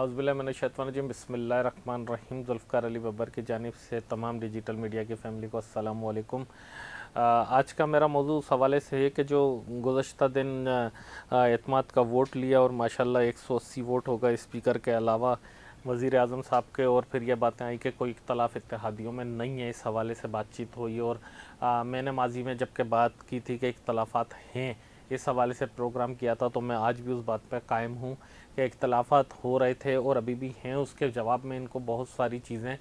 बसमिल्ल बसमिल्लाम रहीम जुल्फ़ार अली बबर की जानब से तमाम डिजिटल मीडिया की फ़ैमिली को असलम आज का मेरा मौजू उस हवाले से है कि जो गुज्त दिन अतमाद का वोट लिया और माशाला एक सौ अस्सी वोट होगा इस्पीकर के अलावा वज़ी अजम साहब के और फिर यह बातें आई कि कोई इख्तलाफ इतिहादियों में नहीं है इस हवाले से बातचीत हुई और आ, मैंने माजी में जबकि बात की थी कि इख्तलाफात हैं इस हवाले से प्रोग्राम किया था तो मैं आज भी उस बात पर कायम हूँ कि इख्तलाफात हो रहे थे और अभी भी हैं उसके जवाब में इनको बहुत सारी चीज़ें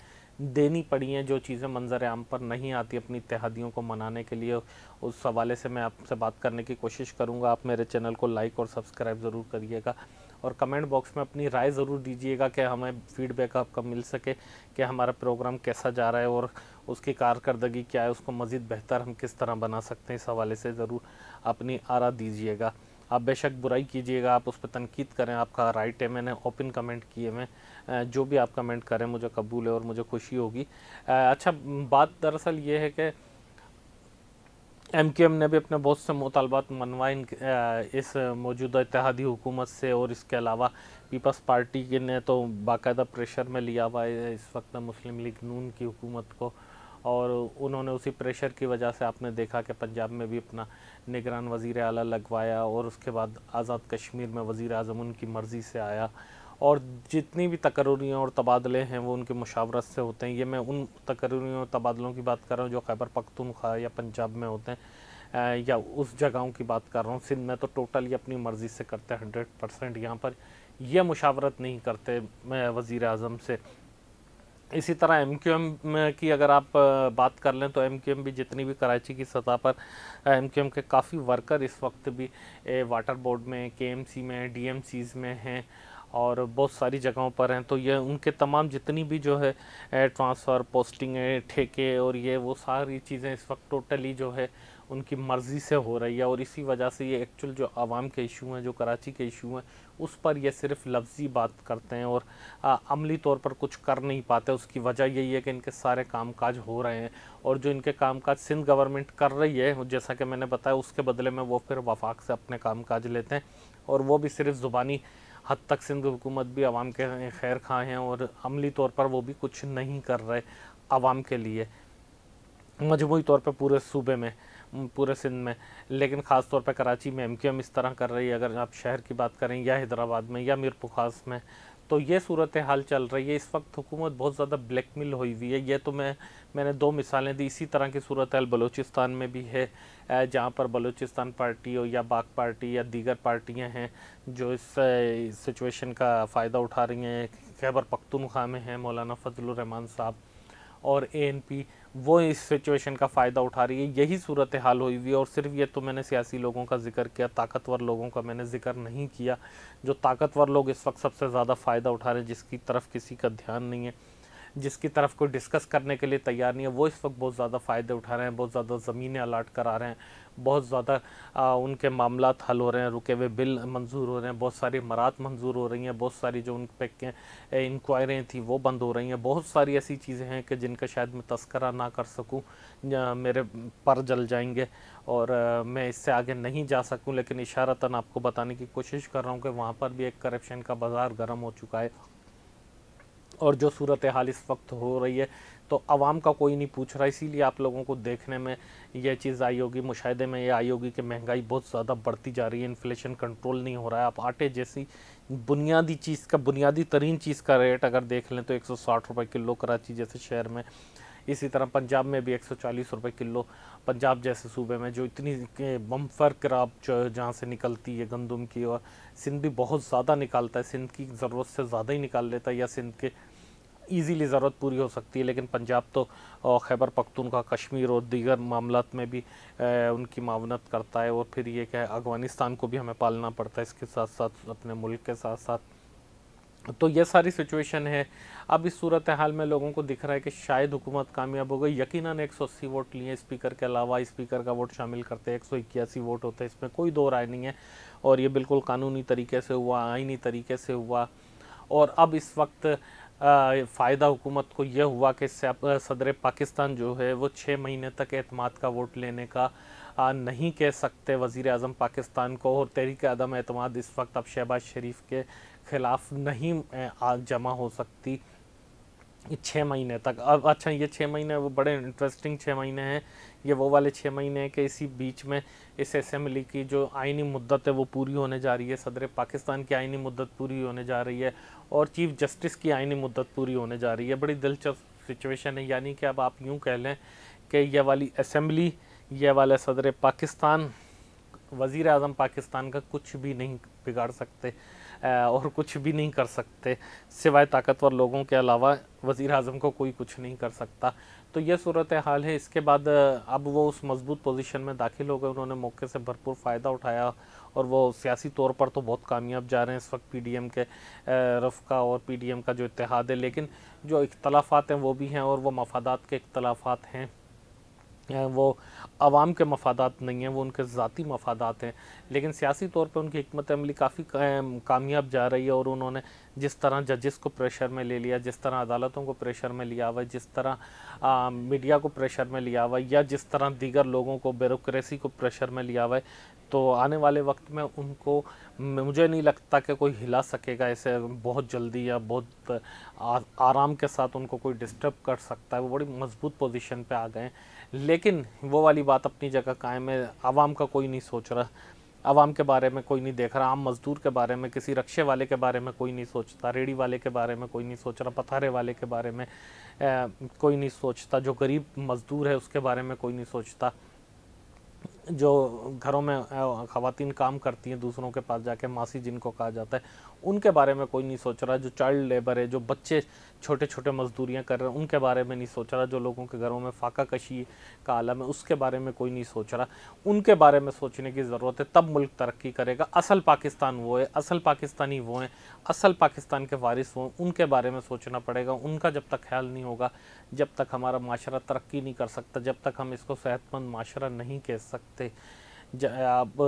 देनी पड़ी हैं जो चीज़ें मंजर आम पर नहीं आती अपनी इतिहादियों को मनाने के लिए उस हवाले से मैं आपसे बात करने की कोशिश करूँगा आप मेरे चैनल को लाइक और सब्सक्राइब ज़रूर करिएगा और कमेंट बॉक्स में अपनी राय ज़रूर दीजिएगा कि हमें फीडबैक आपका मिल सके कि हमारा प्रोग्राम कैसा जा रहा है और उसकी कारकर्दगी क्या है उसको मज़ीद बेहतर हम किस तरह बना सकते हैं इस हवाले से ज़रूर अपनी आरा दीजिएगा आप बेशक बुराई कीजिएगा आप उस पर तनकीद करें आपका राइट है मैंने ओपन कमेंट किए मैं जो भी आप कमेंट करें मुझे कबूल है और मुझे खुशी होगी अच्छा बात दरअसल ये है कि एम क्यू एम ने भी अपने बहुत से मुतालबात मनवाए इस मौजूदा इतिहादी हुकूमत से और इसके अलावा पीपल्स पार्टी ने तो बाकायदा प्रेशर में लिया हुआ है इस वक्त मुस्लिम लीग नून की हुकूमत को और उन्होंने उसी प्रेशर की वजह से आपने देखा कि पंजाब में भी अपना निगरान वज़ी अला लगवाया और उसके बाद आज़ाद कश्मीर में वज़ी अजम उनकी मर्ज़ी से आया और जितनी भी तकरियाँ और तबादले हैं वो उनके मुशावरत से होते हैं ये मैं उन तकरियों और तबादलों की बात कर रहा हूँ जो खैबर पखतनख्वा या पंजाब में होते हैं या उस जगहों की बात कर रहा हूँ सिंध में तो टोटली अपनी मर्ज़ी से करते हैं हंड्रेड परसेंट यहाँ पर यह मुशावरत नहीं करते वज़ी अजम से इसी तरह एम क्यू एम की अगर आप बात कर लें तो एम क्यू एम भी जितनी भी कराची की सतह पर एम क्यू एम के काफ़ी वर्कर इस वक्त भी वाटर बोर्ड में के एम सी में डी एम सीज़ में हैं और बहुत सारी जगहों पर हैं तो ये उनके तमाम जितनी भी जो है ट्रांसफ़र पोस्टिंग ठेके और ये वो सारी चीज़ें इस वक्त टोटली जो है उनकी मर्ज़ी से हो रही है और इसी वजह से ये एक्चुअल जो आवाम के इशू हैं जो कराची के इशू हैं उस पर ये सिर्फ लफ्ज़ी बात करते हैं और आ, अमली तौर पर कुछ कर नहीं पाते उसकी वजह यही है कि इनके सारे काम काज हो रहे हैं और जो इनके काम काज सिंध गवर्नमेंट कर रही है जैसा कि मैंने बताया उसके बदले में वो फिर वफाक से अपने काम काज लेते हैं और वो भी सिर्फ ज़ुबानी हद तक सिंध हुकूमत भी आवाम के खैर खाएँ हैं और अमली तौर पर वो भी कुछ नहीं कर रहे आवाम के लिए मजमू तौर पर पूरे सूबे में पूरे सिंध में लेकिन ख़ास तौर पर कराची में एम क्यू एम इस तरह कर रही है अगर आप शहर की बात करें या हैदराबाद में या मीरपुर खास में तो ये सूरत हाल चल रही है इस वक्त हुकूमत बहुत ज़्यादा ब्लैक मिल हुई हुई है ये तो मैं मैंने दो मिसालें दी इसी तरह की सूरत हाल बलूचिस्तान में भी है जहाँ पर बलूचिस्तान पार्टी हो या बाग पार्टी या दीगर पार्टियाँ हैं जो इस सिचुएशन का फ़ायदा उठा रही हैं खैबर पख्तूनख्वा में हैं मौलाना फजलरहमान साहब और ए एन पी वो इस सिचुएशन का फ़ायदा उठा रही है यही सूरत हाल हुई हुई है और सिर्फ ये तो मैंने सियासी लोगों का जिक्र किया ताकतवर लोगों का मैंने जिक्र नहीं किया जो ताकतवर लोग इस वक्त सबसे ज़्यादा फ़ायदा उठा रहे हैं जिसकी तरफ किसी का ध्यान नहीं है जिसकी तरफ कोई डिस्कस करने के लिए तैयार नहीं है वो इस वक्त बहुत ज़्यादा फ़ायदे उठा रहे हैं बहुत ज़्यादा ज़मीनें अलाट करा रहे हैं बहुत ज़्यादा उनके मामला हल हो रहे हैं रुके हुए बिल मंजूर हो रहे हैं बहुत सारी मरात मंजूर हो रही हैं बहुत सारी जो उन पर इंक्वायरियाँ थी वो बंद हो रही हैं बहुत सारी ऐसी चीज़ें हैं कि जिनका शायद मैं तस्करा ना कर सकूँ मेरे पर जल जाएंगे और मैं इससे आगे नहीं जा सकूँ लेकिन इशारता आपको बताने की कोशिश कर रहा हूँ कि वहाँ पर भी एक करप्शन का बाज़ार गर्म हो चुका है और जो सूरत हाल इस वक्त हो रही है तो आवाम का कोई नहीं पूछ रहा इसीलिए आप लोगों को देखने में यह चीज़ आई होगी मुशाहे में ये आई होगी कि महंगाई बहुत ज़्यादा बढ़ती जा रही है इन्फ्लेशन कंट्रोल नहीं हो रहा है आप आटे जैसी बुनियादी चीज़ का बुनियादी तरीन चीज़ का रेट अगर देख लें तो एक सौ किलो कराची जैसे शहर में इसी तरह पंजाब में भी एक सौ किलो पंजाब जैसे सूबे में जो इतनी बम्फर क्राप जहाँ से निकलती है गंदम की और सिंध भी बहुत ज़्यादा निकालता है सिंध की ज़रूरत से ज़्यादा ही निकाल लेता है या सिंध के ईजीली ज़रूरत पूरी हो सकती है लेकिन पंजाब तो खैबर पख्तूनखा कश्मीर और दीगर मामला में भी उनकी मावनत करता है और फिर ये क्या है अफगानिस्तान को भी हमें पालना पड़ता है इसके साथ साथ अपने मुल्क के साथ साथ तो ये सारी सिचुएशन है अब इस सूरत हाल में लोगों को दिख रहा है कि शायद हुकूमत कामयाब हो गई यकीनन 180 वोट लिए स्पीकर के अलावा स्पीकर का वोट शामिल करते हैं एक वोट होते हैं इसमें कोई दो राय नहीं है और ये बिल्कुल कानूनी तरीके से हुआ आइनी तरीके से हुआ और अब इस वक्त फ़ायदा हुकूमत को यह हुआ कि सदर पाकिस्तान जो है वो छः महीने तक अतमाद का वोट लेने का आ, नहीं कह सकते वज़ी अजम पाकिस्तान को और तहरीक अदम अतमाद इस वक्त अब शहबाज शरीफ के ख़िलाफ़ नहीं आ, जमा हो सकती छः महीने तक अब अच्छा ये छः महीने वो बड़े इंटरेस्टिंग छः महीने हैं ये वो वाले छः महीने हैं कि इसी बीच में इस असम्बली की जो आइनी मुद्दत है वो पूरी होने जा रही है सदर पाकिस्तान की आइनी मुद्दत पूरी होने जा रही है और चीफ जस्टिस की आइनी मुद्दत पूरी होने जा रही है बड़ी दिलचस्प सिचुएशन है यानी कि अब आप यूँ कह लें कि यह वाली असम्बली यह वाला सदर पाकिस्तान वज़ी अजम पाकिस्तान का कुछ भी नहीं बिगाड़ सकते और कुछ भी नहीं कर सकते सिवाय ताकतवर लोगों के अलावा वज़ी अजम को कोई कुछ नहीं कर सकता तो यह सूरत हाल है इसके बाद अब वो उस मजबूत पोजीशन में दाखिल हो गए उन्होंने मौके से भरपूर फ़ायदा उठाया और वो सियासी तौर पर तो बहुत कामयाब जा रहे हैं इस वक्त पी डी एम के का और पी डी एम का जो इतिहाद है लेकिन जो इख्तलाफात हैं वो भी हैं और वो मफादात के इख्तलाफात हैं वो आवाम के मफादात नहीं हैं वो उनके ज़ाती मफादात हैं लेकिन सियासी तौर पर उनकी हमत अमली काफ़ी कामयाब जा रही है और उन्होंने जिस तरह जजस को प्रेशर में ले लिया जिस तरह अदालतों को प्रेशर में लिया हुआ जिस तरह आ, मीडिया को प्रेशर में लिया हुआ या जिस तरह दीगर लोगों को ब्यूरोसी को प्रेशर में लिया हुआ है तो आने वाले वक्त में उनको मुझे नहीं लगता कि कोई हिला सकेगा ऐसे बहुत जल्दी या बहुत आ, आराम के साथ उनको कोई डिस्टर्ब कर सकता है वो बड़ी मजबूत पोजिशन पर आ गए हैं लेकिन वो वाली बात अपनी जगह कायम है आवाम का कोई नहीं सोच रहा आवाम के बारे में कोई नहीं देख रहा आम मज़दूर के बारे में किसी रक्शे वाले के बारे में कोई नहीं सोचता रेड़ी वाले के बारे में कोई नहीं सोच रहा पथारे वाले के बारे में कोई नहीं सोचता जो गरीब मज़दूर है उसके बारे में कोई नहीं सोचता जो घरों में खातन काम करती हैं दूसरों के पास जाके मासी जिनको कहा जाता है उनके बारे में कोई नहीं सोच रहा जो चाइल्ड लेबर है जो बच्चे छोटे छोटे मजदूरियाँ कर रहे हैं उनके बारे में नहीं सोच रहा जो लोगों के घरों में फाका कशी का आलम है उसके बारे में कोई नहीं सोच रहा उनके बारे में सोचने की ज़रूरत है तब मुल्क तरक्की करेगा असल पाकिस्तान वो है असल पाकिस्तानी वो हैं असल पाकिस्तान के वारिस वो हैं उनके बारे में सोचना पड़ेगा उनका जब तक ख्याल नहीं होगा जब तक हमारा माशरा तरक्की नहीं कर सकता जब तक हम इसको सेहतमंद माशरा नहीं कह सकते सकते आप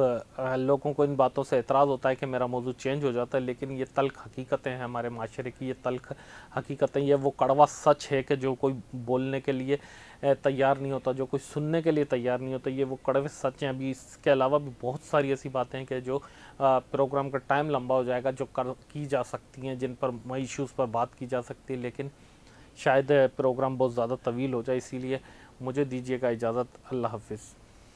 लोगों को इन बातों से एतराज़ होता है कि मेरा मौजू चेंज हो जाता है लेकिन ये तलख हकीकतें हैं हमारे माशरे की ये तलख हकीकतें ये वो कड़वा सच है कि जो कोई बोलने के लिए तैयार नहीं होता जो कोई सुनने के लिए तैयार नहीं होता ये वो कड़वे सच हैं अभी इसके अलावा भी बहुत सारी ऐसी बातें हैं कि जो प्रोग्राम का टाइम लंबा हो जाएगा जो कर की जा सकती हैं जिन पर इशूज़ पर बात की जा सकती है लेकिन शायद प्रोग्राम बहुत ज़्यादा तवील हो जाए इसीलिए मुझे दीजिएगा इजाज़त अल्लाह हाफिज़